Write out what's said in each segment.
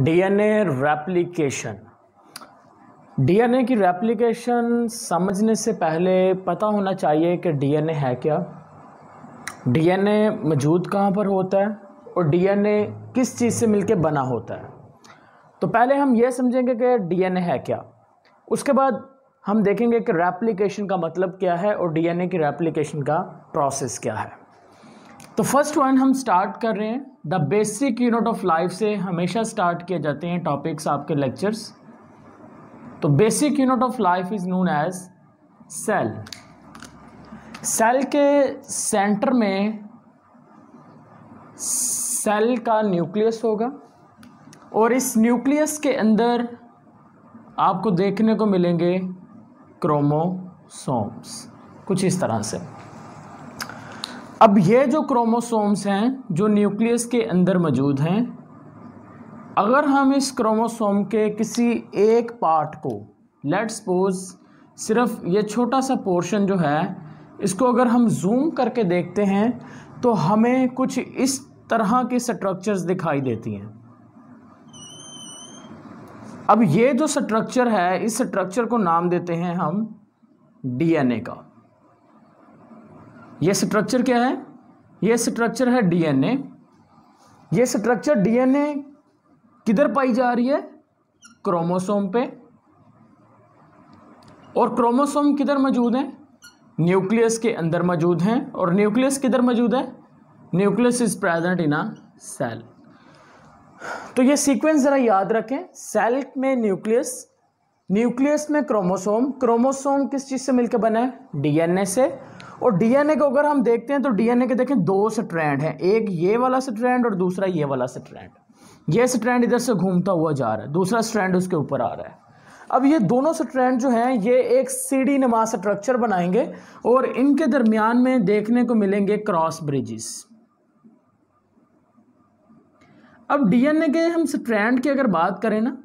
DNA replication DNA की replication समझने से पहले पता होना चाहिए कि डीएनए है क्या डीएनए मौजूद कहाँ पर होता है और डीएनए किस चीज़ से मिलके बना होता है तो पहले हम ये समझेंगे कि डीएनए है क्या उसके बाद हम देखेंगे कि रेप्लिकेशन का मतलब क्या है और डीएनए की रेप्लिकेशन का प्रोसेस क्या है तो फर्स्ट वन हम स्टार्ट कर रहे हैं the basic unit of life से हमेशा स्टार्ट किए जाते हैं टॉपिक्स आपके लेक्चर्स तो basic unit of life is known as cell cell के सेंटर में सेल का न्यूक्लियस होगा और इस न्यूक्लियस के अंदर आपको देखने को मिलेंगे क्रोमोसोम्स कुछ इस तरह से अब ये जो क्रोमोसोम्स हैं जो न्यूक्लियस के अंदर मौजूद हैं अगर हम इस क्रोमोसोम के किसी एक पार्ट को लेट सपोज सिर्फ ये छोटा सा पोर्शन जो है इसको अगर हम जूम करके देखते हैं तो हमें कुछ इस तरह के स्ट्रक्चर्स दिखाई देती हैं अब ये जो स्ट्रक्चर है इस स्ट्रक्चर को नाम देते हैं हम डीएनए का ये स्ट्रक्चर क्या है ये स्ट्रक्चर है डीएनए ये स्ट्रक्चर डीएनए किधर पाई जा रही है क्रोमोसोम पे और क्रोमोसोम किधर मौजूद हैं न्यूक्लियस के अंदर मौजूद हैं और न्यूक्लियस किधर मौजूद है nucleus is present in a cell तो ये सीक्वेंस ज़रा याद रखें सेल में न्यूक्लियस न्यूक्लियस में क्रोमोसोम क्रोमोसोम किस चीज़ से मिलकर बना है डीएनए से और डीएनए को अगर हम देखते हैं तो डीएनए के देखें दो स्ट्रैंड हैं एक ये वाला स्ट्रैंड और दूसरा ये वाला स्ट्रैंड ये स्ट्रैंड इधर से घूमता हुआ जा रहा है दूसरा स्ट्रैंड उसके ऊपर आ रहा है अब ये दोनों स्ट्रैंड जो हैं ये एक सीढ़ी नमा स्ट्रक्चर बनाएंगे और इनके दरमियान में देखने को मिलेंगे क्रॉस ब्रिजेस अब डीएनए के हम स्ट्रैंड की अगर बात करें ना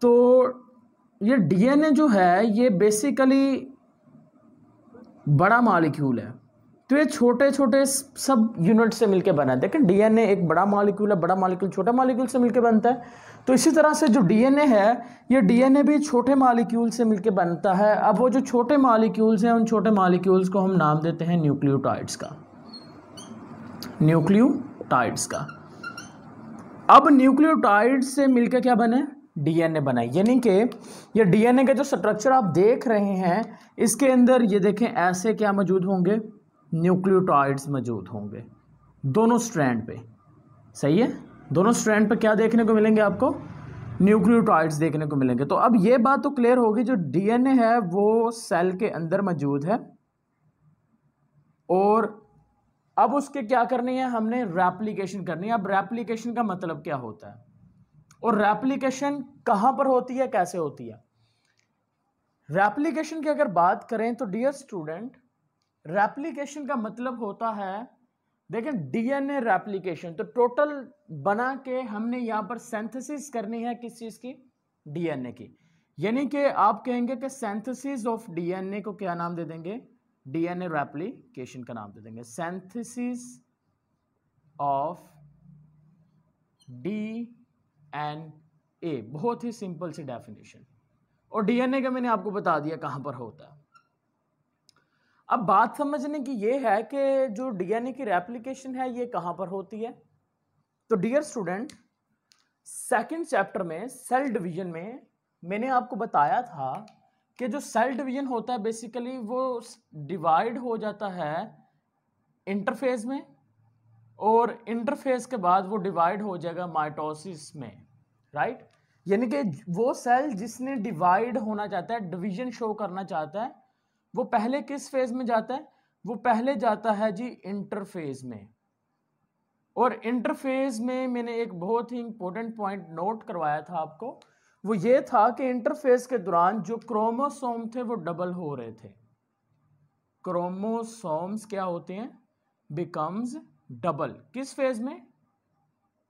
तो ये डीएनए जो है ये बेसिकली बड़ा मॉलिक्यूल है तो ये छोटे छोटे सब यूनिट से मिलकर बना है देखें डीएनए एक बड़ा मॉलिक्यूल है बड़ा मॉलिक्यूल छोटे मॉलिक्यूल से मिलकर बनता है तो इसी तरह से जो डीएनए है ये डीएनए भी छोटे मॉलिक्यूल से मिलकर बनता है अब वो जो छोटे मॉलिक्यूल्स हैं उन छोटे मॉलिक्यूल्स को हम नाम देते हैं न्यूक्लियोटाइड्स का न्यूक्लियोटाइड्स का अब न्यूक्लियोटाइड से मिलकर क्या बने डीएनए बनाई यानी कि ये डीएनए का जो स्ट्रक्चर आप देख रहे हैं इसके अंदर ये देखें ऐसे क्या मौजूद होंगे न्यूक्लियोटाइड्स मौजूद होंगे दोनों स्ट्रैंड पे सही है दोनों स्ट्रैंड पे क्या देखने को मिलेंगे आपको न्यूक्लियोटाइड्स देखने को मिलेंगे तो अब ये बात तो क्लियर होगी जो डीएनए है वो सेल के अंदर मौजूद है और अब उसके क्या करनी है हमने रेप्लीकेशन करनी है अब रेप्लीकेशन का मतलब क्या होता है और रेप्लीकेशन कहाँ पर होती है कैसे होती है रेप्लीकेशन की अगर बात करें तो डियर स्टूडेंट रेप्लीकेशन का मतलब होता है देखें डीएनए रेप्लीकेशन तो टोटल बना के हमने यहाँ पर सेंथेसिस करनी है किस चीज़ की डीएनए की यानी कि आप कहेंगे कि सेंथेसिस ऑफ डीएनए को क्या नाम दे देंगे डीएनए रेप्लीकेशन का नाम दे देंगे synthesis of DNA बहुत ही सिंपल सी डेफिनेशन और डीएनए का मैंने आपको बता दिया कहां पर होता है अब बात समझने की ये है कि जो डीएनए की रेप्लिकेशन है ये कहाँ पर होती है तो डियर स्टूडेंट सेकंड चैप्टर में सेल डिवीजन में मैंने आपको बताया था कि जो सेल डिवीजन होता है बेसिकली वो डिवाइड हो जाता है इंटरफेज में और इंटरफेस के बाद वो डिवाइड हो जाएगा माइटोसिस में राइट यानी कि वो सेल जिसने डिवाइड होना चाहता है डिवीजन शो करना चाहता है वो पहले किस फेज में जाता है वो पहले जाता है जी इंटरफेज में और इंटरफेज में मैंने एक बहुत ही इंपॉर्टेंट पॉइंट नोट करवाया था आपको वो ये था कि इंटरफेस के दौरान जो क्रोमोसोम थे वो डबल हो रहे थे क्रोमोसोम्स क्या होते हैं बिकम्स डबल किस फेज में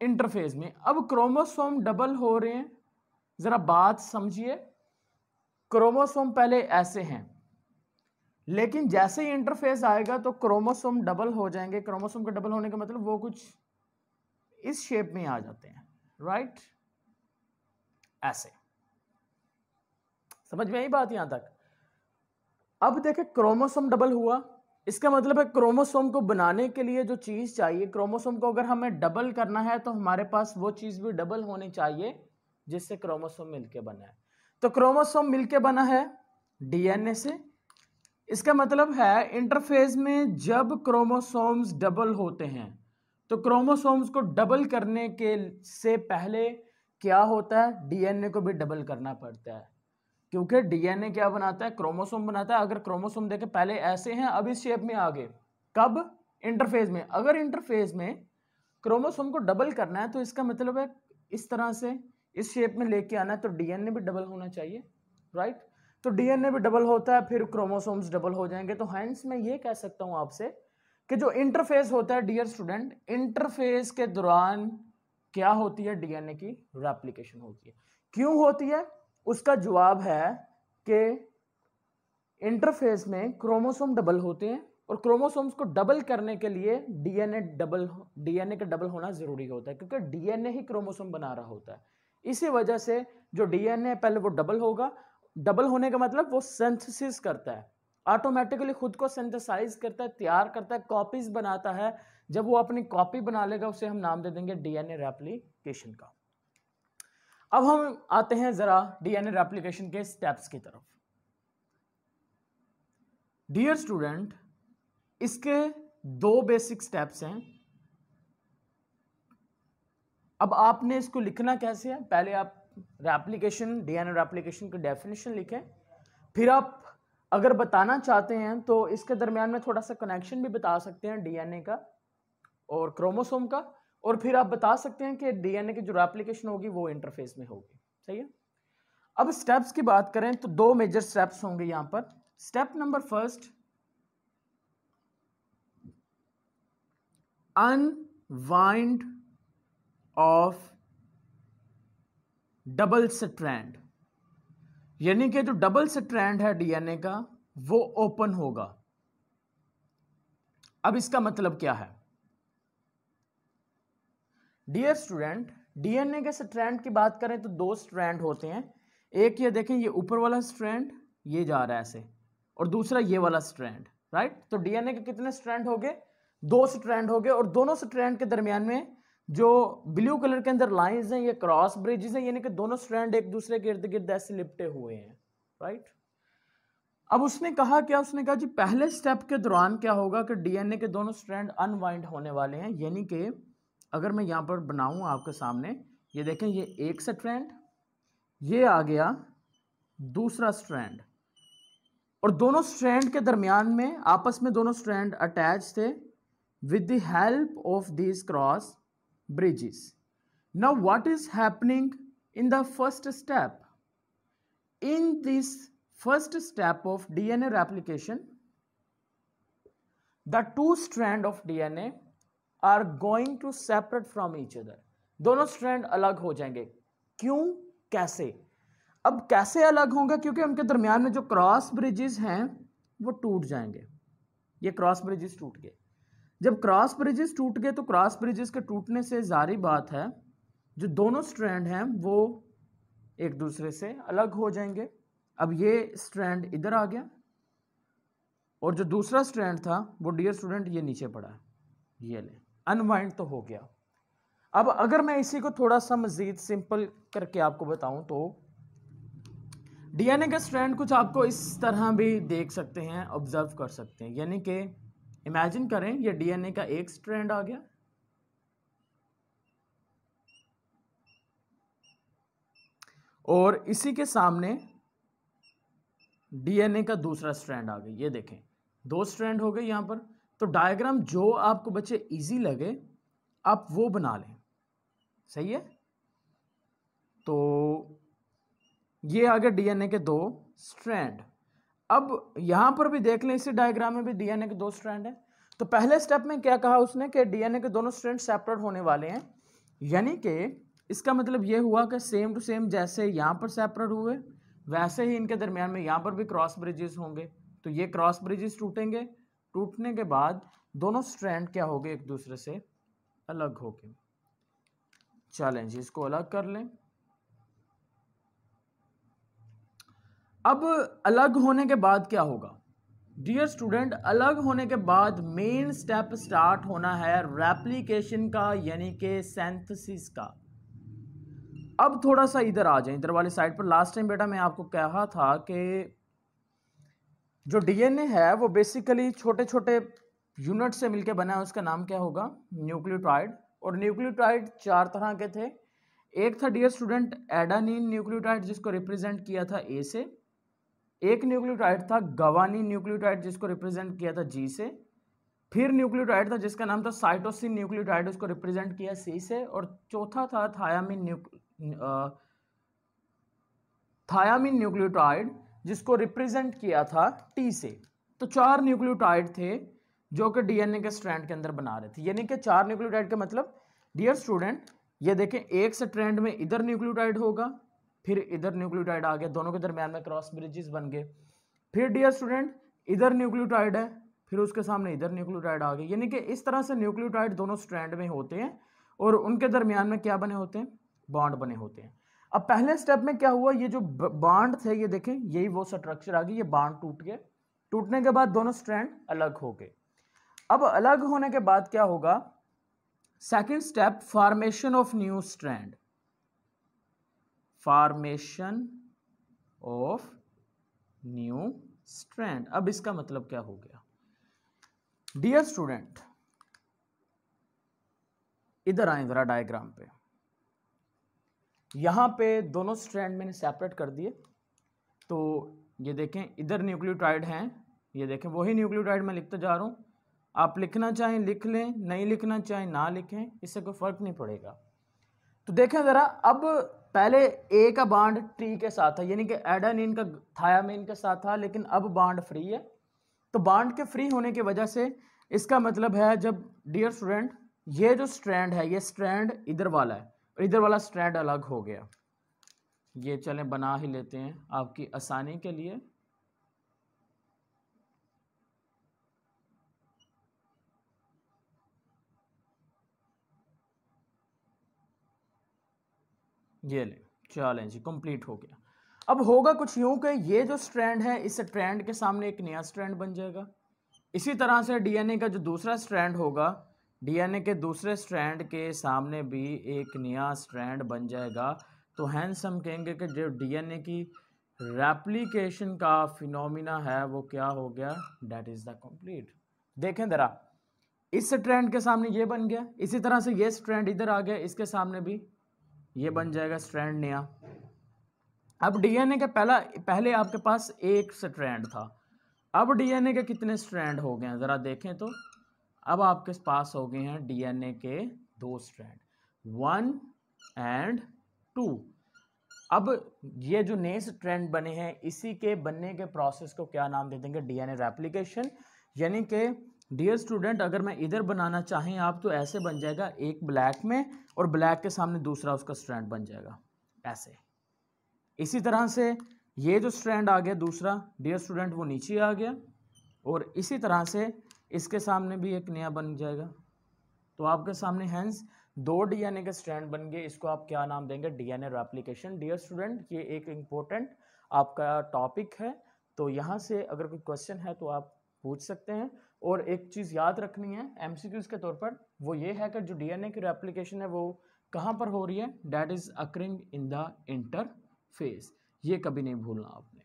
इंटरफेज में अब क्रोमोसोम डबल हो रहे हैं ज़रा बात समझिए क्रोमोसोम पहले ऐसे हैं लेकिन जैसे ही इंटरफेज आएगा तो क्रोमोसोम डबल हो जाएंगे क्रोमोसोम के डबल होने का मतलब वो कुछ इस शेप में आ जाते हैं राइट ऐसे समझ में आई बात यहां तक अब देखे क्रोमोसोम डबल हुआ इसका मतलब है क्रोमोसोम को बनाने के लिए जो चीज़ चाहिए क्रोमोसोम को अगर हमें डबल करना है तो हमारे पास वो चीज़ भी डबल होनी चाहिए जिससे क्रोमोसोम मिलके बना है तो क्रोमोसोम मिलके बना है डीएनए से इसका मतलब है इंटरफेज में जब क्रोमोसोम्स डबल होते हैं तो क्रोमोसोम्स को डबल करने के से पहले क्या होता है डीएनए को भी डबल करना पड़ता है क्योंकि डीएनए क्या बनाता है क्रोमोसोम बनाता है अगर क्रोमोसोम देखे पहले ऐसे हैं अब इस शेप में आगे कब इंटरफेज में अगर इंटरफेज में क्रोमोसोम को डबल करना है तो इसका मतलब है इस तरह से इस शेप में लेके आना है तो डीएनए भी डबल होना चाहिए राइट तो डीएनए भी डबल होता है फिर क्रोमोसोम्स डबल हो जाएंगे तो हैंड्स मैं ये कह सकता हूँ आपसे कि जो इंटरफेस होता है डियर स्टूडेंट इंटरफेस के दौरान क्या होती है डीएनए की रेप्लीकेशन होती है क्यों होती है उसका जवाब है कि इंटरफेस में क्रोमोसोम डबल होते हैं और क्रोमोसोम्स को डबल करने के लिए डीएनए डबल डीएनए का डबल होना ज़रूरी होता है क्योंकि डीएनए ही क्रोमोसोम बना रहा होता है इसी वजह से जो डीएनए पहले वो डबल होगा डबल होने का मतलब वो सेंथिस करता है ऑटोमेटिकली खुद को सेंथिसाइज करता है तैयार करता है कॉपीज बनाता है जब वो अपनी कॉपी बना लेगा उसे हम नाम दे देंगे डीएनए रेप्लीकेशन का अब हम आते हैं ज़रा डीएनए रेप्लिकेशन के स्टेप्स की तरफ डियर स्टूडेंट इसके दो बेसिक स्टेप्स हैं अब आपने इसको लिखना कैसे है पहले आप रेप्लिकेशन डीएनए रेप्लिकेशन की डेफिनेशन लिखें फिर आप अगर बताना चाहते हैं तो इसके दरमियान में थोड़ा सा कनेक्शन भी बता सकते हैं डीएनए का और क्रोमोसोम का और फिर आप बता सकते हैं कि डीएनए की जो रेप्लिकेशन होगी वो इंटरफेस में होगी सही है अब स्टेप्स की बात करें तो दो मेजर स्टेप्स होंगे यहां पर step number first unwind of double strand यानी कि जो डबल स्ट्रैंड है डीएनए का वो ओपन होगा अब इसका मतलब क्या है डियर स्टूडेंट डीएनए के स्ट्रैंड की बात करें तो दो स्ट्रैंड होते हैं एक ये देखें ये ऊपर वाला स्ट्रैंड ये जा रहा है ऐसे और दूसरा ये वाला स्ट्रैंड राइट तो डीएनए के कितने स्ट्रैंड हो गए दो स्ट्रैंड हो गए और दोनों स्ट्रैंड के दरमियान में जो ब्लू कलर के अंदर लाइंस हैं ये क्रॉस ब्रिजेस हैं यानी कि दोनों स्ट्रैंड एक दूसरे के इर्द गिर्द ऐसे लिपटे हुए हैं राइट अब उसने कहा क्या उसने कहा जी पहले स्टेप के दौरान क्या होगा कि डीएनए के दोनों स्ट्रैंड अनवाइंड होने वाले हैं यानी कि अगर मैं यहाँ पर बनाऊँ आपके सामने ये देखें ये एक स्ट्रैंड ये आ गया दूसरा स्ट्रैंड और दोनों स्ट्रैंड के दरमियान में आपस में दोनों स्ट्रैंड अटैच थे with the help of this cross bridges now what is happening in the first step in this first step of DNA and the two strand of DNA are going to separate from each other दोनों strand अलग हो जाएंगे क्यों कैसे अब कैसे अलग होंगे क्योंकि उनके दरमियान में जो क्रॉस ब्रिजेस हैं वो टूट जाएंगे ये क्रॉस ब्रिजेस टूट गए जब क्रॉस ब्रिजेस टूट गए तो क्रॉस ब्रिजेस के टूटने से जारी बात है जो दोनों स्ट्रैंड हैं वो एक दूसरे से अलग हो जाएंगे अब ये स्ट्रैंड इधर आ गया और जो दूसरा स्ट्रैंड था वो डियर स्टूडेंट ये नीचे पड़ा है ये ले अनवाइंड तो हो गया अब अगर मैं इसी को थोड़ा सा मज़ीद सिंपल करके आपको बताऊं तो डीएनए का स्ट्रैंड कुछ आपको इस तरह भी देख सकते हैं ऑब्ज़र्व कर सकते हैं यानी कि इमेजिन करें ये डीएनए का एक स्ट्रैंड आ गया और इसी के सामने डीएनए का दूसरा स्ट्रैंड आ गया ये देखें दो स्ट्रैंड हो गए यहां पर तो डायग्राम जो आपको बच्चे इजी लगे आप वो बना लें सही है तो ये आगे डीएनए के दो स्ट्रैंड अब यहां पर भी देख लें इसी डायग्राम में भी डीएनए के दो स्ट्रैंड है तो पहले स्टेप में क्या कहा उसने कि डीएनए के दोनों स्ट्रैंड सेपरेट होने वाले हैं यानी कि इसका मतलब ये हुआ कि सेम टू सेम जैसे यहां पर सेपरेट हुए वैसे ही इनके दरमियान में यहां पर भी क्रॉस ब्रिजेस होंगे तो ये क्रॉस ब्रिजेस टूटेंगे टूटने के बाद दोनों स्ट्रैंड क्या हो गए एक दूसरे से अलग हो गए चलें जी इसको अलग कर लें अब अलग होने के बाद क्या होगा डियर स्टूडेंट अलग होने के बाद मेन स्टेप स्टार्ट होना है रेप्लीकेशन का यानी के सेंथसिस का अब थोड़ा सा इधर आ जाए इधर वाली साइड पर लास्ट टाइम बेटा मैं आपको कहा था कि जो डीएनए है वो बेसिकली छोटे छोटे यूनिट से मिलके बना है उसका नाम क्या होगा न्यूक्लियोटाइड और न्यूक्लियोटाइड चार तरह के थे एक था डियर स्टूडेंट एडानीन न्यूक्लियोटाइड जिसको रिप्रेजेंट किया था ए से एक न्यूक्लियोटाइड था गवानी न्यूक्लियोटाइड जिसको रिप्रेजेंट किया था जी से फिर न्यूक्लियोटाइड था जिसका नाम था साइटोसिन न्यूक्लियोटाइड उसको रिप्रेजेंट किया सी से और चौथा था थायामिन न्यूक् थायामिन न्यूक्लियोटाइड जिसको रिप्रेजेंट किया था टी से तो चार न्यूक्लियोटाइड थे जो कि डीएनए के स्ट्रैंड के अंदर बना रहे थे यानी कि चार न्यूक्लियोटाइड का मतलब डियर स्टूडेंट ये देखें एक स्ट्रैंड में इधर न्यूक्लियोटाइड होगा फिर इधर न्यूक्लियोटाइड आ गया दोनों के दरमियान में क्रॉस ब्रिजेस बन गए फिर डियर स्टूडेंट इधर न्यूक्लियोटाइड है फिर उसके सामने इधर न्यूक्लियोटाइड आ गए यानी कि इस तरह से न्यूक्लियोटाइड दोनों स्ट्रैंड में होते हैं और उनके दरमियान में क्या बने होते हैं बॉन्ड बने होते हैं अब पहले स्टेप में क्या हुआ ये जो बाड थे ये देखें यही वो स्ट्रक्चर आ गई ये बाड टूट गए टूटने के बाद दोनों स्ट्रैंड अलग हो गए अब अलग होने के बाद क्या होगा second step formation of new strand formation of new strand अब इसका मतलब क्या हो गया डियर स्टूडेंट इधर आए जरा डायग्राम पे यहाँ पे दोनों स्ट्रैंड मैंने सेपरेट कर दिए तो ये देखें इधर न्यूक्लियोटाइड हैं ये देखें वही न्यूक्लियोटाइड मैं लिखता जा रहा हूँ आप लिखना चाहें लिख लें नहीं लिखना चाहें ना लिखें इससे कोई फ़र्क नहीं पड़ेगा तो देखें ज़रा अब पहले ए का बाड टी के साथ था यानी कि एडानिन का थायामिन के साथ था लेकिन अब बाड फ्री है तो बाड के फ्री होने की वजह से इसका मतलब है जब डियर स्टूडेंट ये जो स्ट्रैंड है ये स्ट्रैंड इधर वाला है इधर वाला स्ट्रैंड अलग हो गया ये चलें बना ही लेते हैं आपकी आसानी के लिए ये ले चलें जी कंप्लीट हो गया अब होगा कुछ यूं कि ये जो स्ट्रैंड है इस स्ट्रैंड के सामने एक नया स्ट्रैंड बन जाएगा इसी तरह से डीएनए का जो दूसरा स्ट्रैंड होगा डीएनए के दूसरे स्ट्रैंड के सामने भी एक नया स्ट्रैंड बन जाएगा तो हैंस हम कहेंगे कि जो डीएनए की रेप्लीकेशन का फिनोमिना है वो क्या हो गया डेट इज़ द कंप्लीट देखें ज़रा इस ट्रेंड के सामने ये बन गया इसी तरह से ये स्ट्रैंड इधर आ गया इसके सामने भी ये बन जाएगा स्ट्रैंड नया अब डीएनए के पहला पहले आपके पास एक स्ट्रैंड था अब डीएनए के कितने स्ट्रैंड हो गए हैं ज़रा देखें तो अब आपके पास हो गए हैं डीएनए के दो स्ट्रैंड वन एंड टू अब ये जो नए स्ट्रैंड बने हैं इसी के बनने के प्रोसेस को क्या नाम दे देंगे डीएनए रेप्लिकेशन यानी कि डियर स्टूडेंट अगर मैं इधर बनाना चाहें आप तो ऐसे बन जाएगा एक ब्लैक में और ब्लैक के सामने दूसरा उसका स्ट्रैंड बन जाएगा ऐसे इसी तरह से ये जो स्ट्रैंड आ गया दूसरा डियर स्टूडेंट वो नीचे आ गया और इसी तरह से इसके सामने भी एक नया बन जाएगा तो आपके सामने हैंस दो डीएनए के स्ट्रैंड बन गए इसको आप क्या नाम देंगे डीएनए रेप्लिकेशन डियर स्टूडेंट ये एक इम्पोर्टेंट आपका टॉपिक है तो यहाँ से अगर कोई क्वेश्चन है तो आप पूछ सकते हैं और एक चीज़ याद रखनी है एम के तौर पर वो ये है कि जो डी की रेप्लीकेशन है वो कहाँ पर हो रही है that is occurring in the interface ये कभी नहीं भूलना आपने